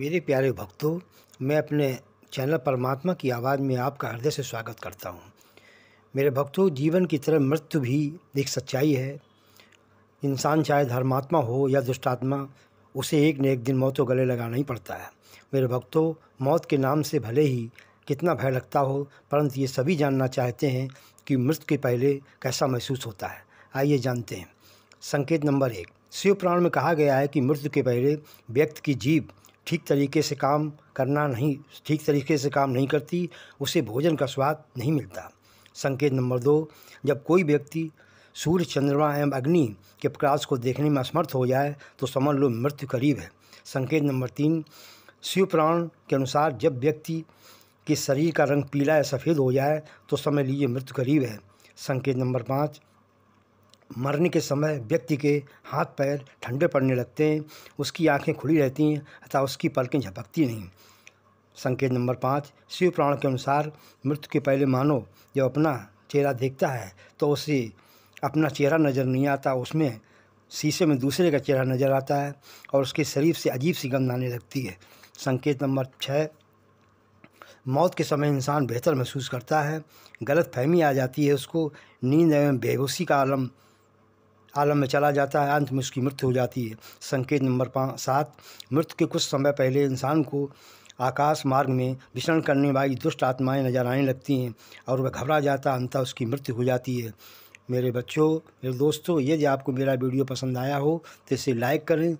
मेरे प्यारे भक्तों मैं अपने चैनल परमात्मा की आवाज़ में आपका हृदय से स्वागत करता हूँ मेरे भक्तों जीवन की तरह मृत्यु भी एक सच्चाई है इंसान चाहे धर्मात्मा हो या दुष्टात्मा उसे एक न एक दिन मौत को गले लगाना ही पड़ता है मेरे भक्तों मौत के नाम से भले ही कितना भय लगता हो परंतु ये सभी जानना चाहते हैं कि मृत्यु के पहले कैसा महसूस होता है आइए जानते हैं संकेत नंबर एक शिव पुराण में कहा गया है कि मृत्यु के पहले व्यक्ति की जीव ठीक तरीके से काम करना नहीं ठीक तरीके से काम नहीं करती उसे भोजन का स्वाद नहीं मिलता संकेत नंबर दो जब कोई व्यक्ति सूर्य चंद्रमा एवं अग्नि के प्रकाश को देखने में असमर्थ हो जाए तो समझ लो मृत्यु करीब है संकेत नंबर तीन शिव के अनुसार जब व्यक्ति के शरीर का रंग पीला या सफ़ेद हो जाए तो समझ लीजिए मृत्यु करीब है संकेत नंबर पाँच मरने के समय व्यक्ति के हाथ पैर ठंडे पड़ने लगते हैं उसकी आँखें खुली रहती हैं अथा उसकी पलकें झपकती नहीं संकेत नंबर पाँच शिव प्राण के अनुसार मृत्यु के पहले मानो जब अपना चेहरा देखता है तो उसे अपना चेहरा नज़र नहीं आता उसमें शीशे में दूसरे का चेहरा नज़र आता है और उसके शरीर से अजीब सी गंध आने लगती है संकेत नंबर छः मौत के समय इंसान बेहतर महसूस करता है गलत फहमी आ जाती है उसको नींद एवं बेहोशी का आलम आलम में चला जाता है अंत में उसकी मृत्यु हो जाती है संकेत नंबर पाँच सात मृत्यु के कुछ समय पहले इंसान को आकाश मार्ग में विचरण करने वाली दुष्ट आत्माएं नजर आने लगती हैं और वह घबरा जाता अंतः उसकी मृत्यु हो जाती है मेरे बच्चों मेरे दोस्तों यदि आपको मेरा वीडियो पसंद आया हो तो इसे लाइक करें